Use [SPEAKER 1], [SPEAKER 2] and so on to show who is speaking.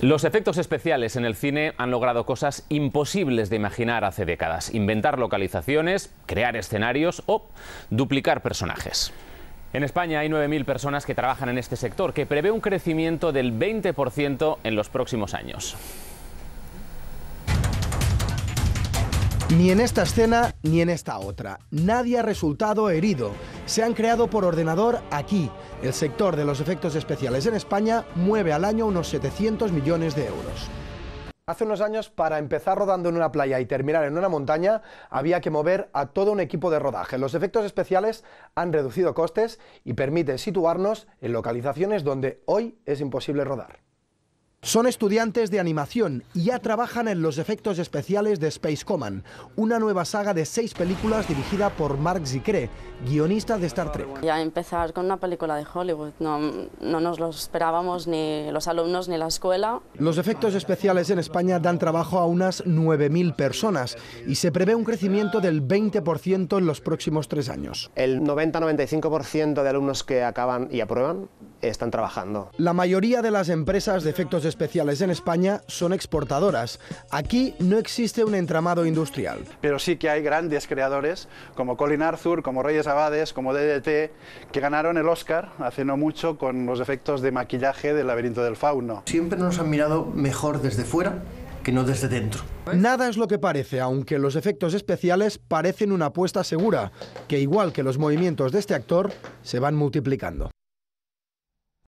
[SPEAKER 1] Los efectos especiales en el cine han logrado cosas imposibles de imaginar hace décadas. Inventar localizaciones, crear escenarios o duplicar personajes. En España hay 9.000 personas que trabajan en este sector, que prevé un crecimiento del 20% en los próximos años.
[SPEAKER 2] Ni en esta escena ni en esta otra. Nadie ha resultado herido se han creado por ordenador aquí. El sector de los efectos especiales en España mueve al año unos 700 millones de euros. Hace unos años, para empezar rodando en una playa y terminar en una montaña, había que mover a todo un equipo de rodaje. Los efectos especiales han reducido costes y permiten situarnos en localizaciones donde hoy es imposible rodar. Son estudiantes de animación y ya trabajan en los efectos especiales de Space Command, una nueva saga de seis películas dirigida por Mark Zicre, guionista de Star Trek.
[SPEAKER 3] Ya empezar con una película de Hollywood, no, no nos lo esperábamos ni los alumnos ni la escuela.
[SPEAKER 2] Los efectos especiales en España dan trabajo a unas 9.000 personas y se prevé un crecimiento del 20% en los próximos tres años.
[SPEAKER 4] El 90-95% de alumnos que acaban y aprueban están trabajando.
[SPEAKER 2] La mayoría de las empresas de efectos especiales en España son exportadoras. Aquí no existe un entramado industrial.
[SPEAKER 3] Pero sí que hay grandes creadores como Colin Arthur, como Reyes Abades, como DDT, que ganaron el Oscar hace no mucho con los efectos de maquillaje del laberinto del fauno. Siempre nos
[SPEAKER 2] han mirado mejor desde fuera que no desde dentro. Nada es lo que parece, aunque los efectos especiales parecen una apuesta segura, que igual que los movimientos de este actor, se van multiplicando.